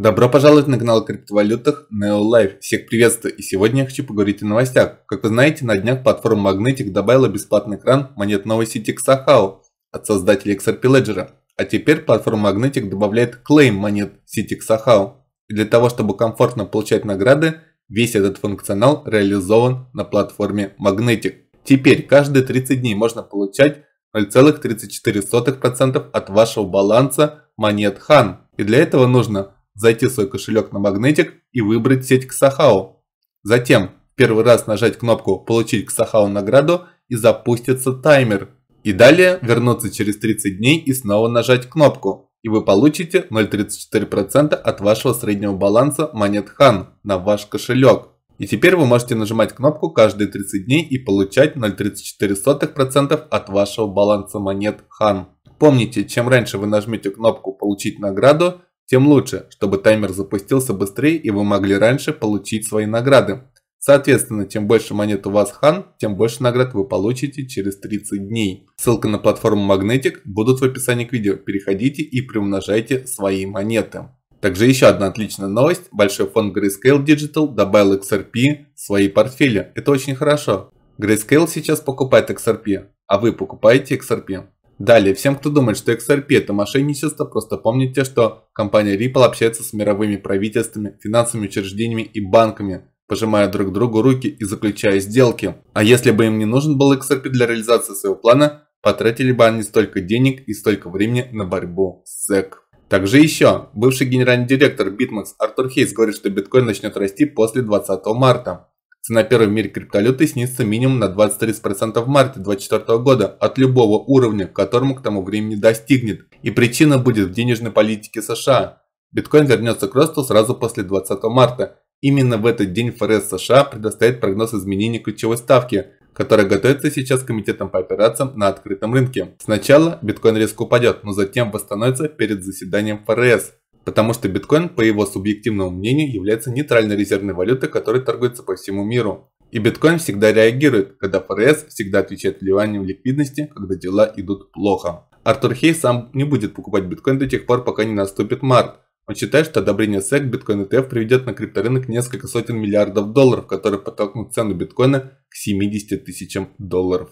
Добро пожаловать на канал о криптовалютах NeoLife. Всех приветствую и сегодня я хочу поговорить о новостях. Как вы знаете, на днях платформа Magnetic добавила бесплатный кран монет новой сети Xahao от создателя XRP Ledger. А теперь платформа Magnetic добавляет Claim монет сети Xahao. И для того, чтобы комфортно получать награды, весь этот функционал реализован на платформе Magnetic. Теперь каждые 30 дней можно получать 0,34% от вашего баланса монет HAN. И для этого нужно зайти в свой кошелек на магнитик и выбрать сеть Ксахау. Затем первый раз нажать кнопку «Получить Ксахау награду» и запустится таймер. И далее вернуться через 30 дней и снова нажать кнопку. И вы получите 0,34% от вашего среднего баланса монет Хан на ваш кошелек. И теперь вы можете нажимать кнопку каждые 30 дней и получать 0,34% от вашего баланса монет Хан. Помните, чем раньше вы нажмете кнопку «Получить награду», тем лучше, чтобы таймер запустился быстрее и вы могли раньше получить свои награды. Соответственно, чем больше монет у вас хан, тем больше наград вы получите через 30 дней. Ссылка на платформу Magnetic будут в описании к видео. Переходите и приумножайте свои монеты. Также еще одна отличная новость. Большой фонд Grayscale Digital добавил XRP в свои портфели. Это очень хорошо. Grayscale сейчас покупает XRP, а вы покупаете XRP. Далее, всем, кто думает, что XRP это мошенничество, просто помните, что компания Ripple общается с мировыми правительствами, финансовыми учреждениями и банками, пожимая друг другу руки и заключая сделки. А если бы им не нужен был XRP для реализации своего плана, потратили бы они столько денег и столько времени на борьбу с СЭК. Также еще, бывший генеральный директор BitMEX Артур Хейс говорит, что биткоин начнет расти после 20 марта. Цена первой в мире криптовалюты снизится минимум на 23% в марте 2024 года от любого уровня, к которому к тому времени достигнет. И причина будет в денежной политике США. Биткоин вернется к росту сразу после 20 марта. Именно в этот день ФРС США предоставит прогноз изменений ключевой ставки, которая готовится сейчас комитетом по операциям на открытом рынке. Сначала биткоин резко упадет, но затем восстановится перед заседанием ФРС – Потому что биткоин, по его субъективному мнению, является нейтральной резервной валютой, которая торгуется по всему миру. И биткоин всегда реагирует, когда ФРС всегда отвечает вливанием ликвидности, когда дела идут плохо. Артур Хей сам не будет покупать биткоин до тех пор, пока не наступит март. Он считает, что одобрение SEC биткоин ETF приведет на крипторынок несколько сотен миллиардов долларов, которые подтолкнут цену биткоина к 70 тысячам долларов.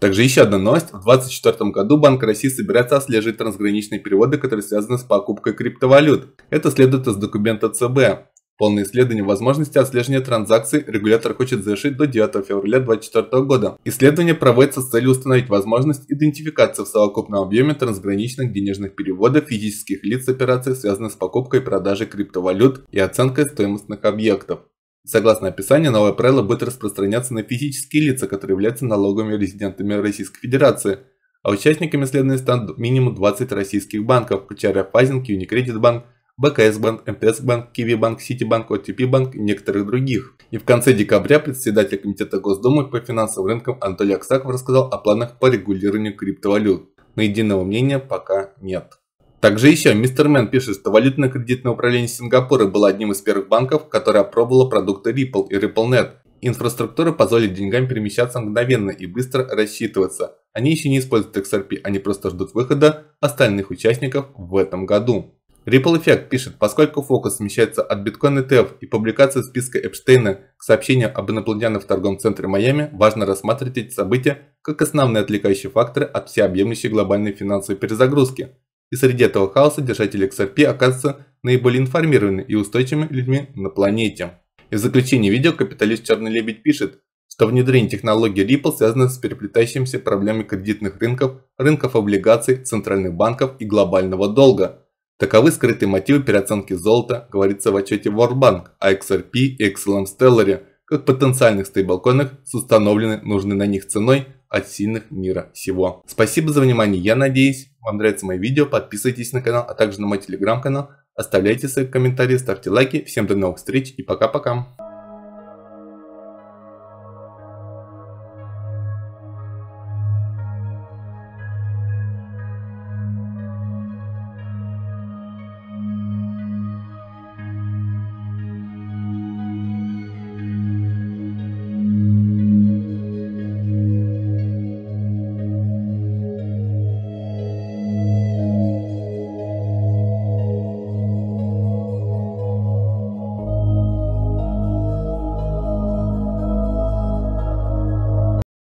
Также еще одна новость. В 2024 году Банк России собирается отслеживать трансграничные переводы, которые связаны с покупкой криптовалют. Это следует из документа ЦБ. Полное исследование возможности отслеживания транзакций регулятор хочет завершить до 9 февраля 2024 года. Исследование проводится с целью установить возможность идентификации в совокупном объеме трансграничных денежных переводов физических лиц операций, связанных с покупкой и продажей криптовалют и оценкой стоимостных объектов. Согласно описанию, новое правило будет распространяться на физические лица, которые являются налоговыми резидентами Российской Федерации, а участниками исследования станут минимум 20 российских банков, включая Райфайзинг, Юникредит банк, БКС банк, МТС банк, Киви банк, Сити банк, ОТП банк и некоторых других. И в конце декабря председатель Комитета Госдумы по финансовым рынкам Анатолий Аксаков рассказал о планах по регулированию криптовалют. Но единого мнения пока нет. Также еще мистер Мэн пишет, что валютно-кредитное управление Сингапура было одним из первых банков, которое опробовало продукты Ripple и RippleNet. Инфраструктура позволит деньгам перемещаться мгновенно и быстро рассчитываться. Они еще не используют XRP, они просто ждут выхода остальных участников в этом году. Ripple Effect пишет, поскольку фокус смещается от Bitcoin ETF и публикация списка Эпштейна к сообщениям об инопланетянах в торговом центре Майами, важно рассматривать эти события как основные отвлекающие факторы от всеобъемлющей глобальной финансовой перезагрузки, и среди этого хаоса держатели XRP оказываются наиболее информированными и устойчивыми людьми на планете. И в заключении видео капиталист Черный Лебедь пишет, что внедрение технологии Ripple связано с переплетающимися проблемами кредитных рынков, рынков облигаций, центральных банков и глобального долга. Таковы скрытые мотивы переоценки золота, говорится в отчете World Bank А XRP и XLM Stellar, как потенциальных стейблкоинах с установленной нужной на них ценой – от сильных мира всего. Спасибо за внимание. Я надеюсь, вам нравится мое видео. Подписывайтесь на канал, а также на мой телеграм-канал. Оставляйте свои комментарии, ставьте лайки. Всем до новых встреч и пока-пока.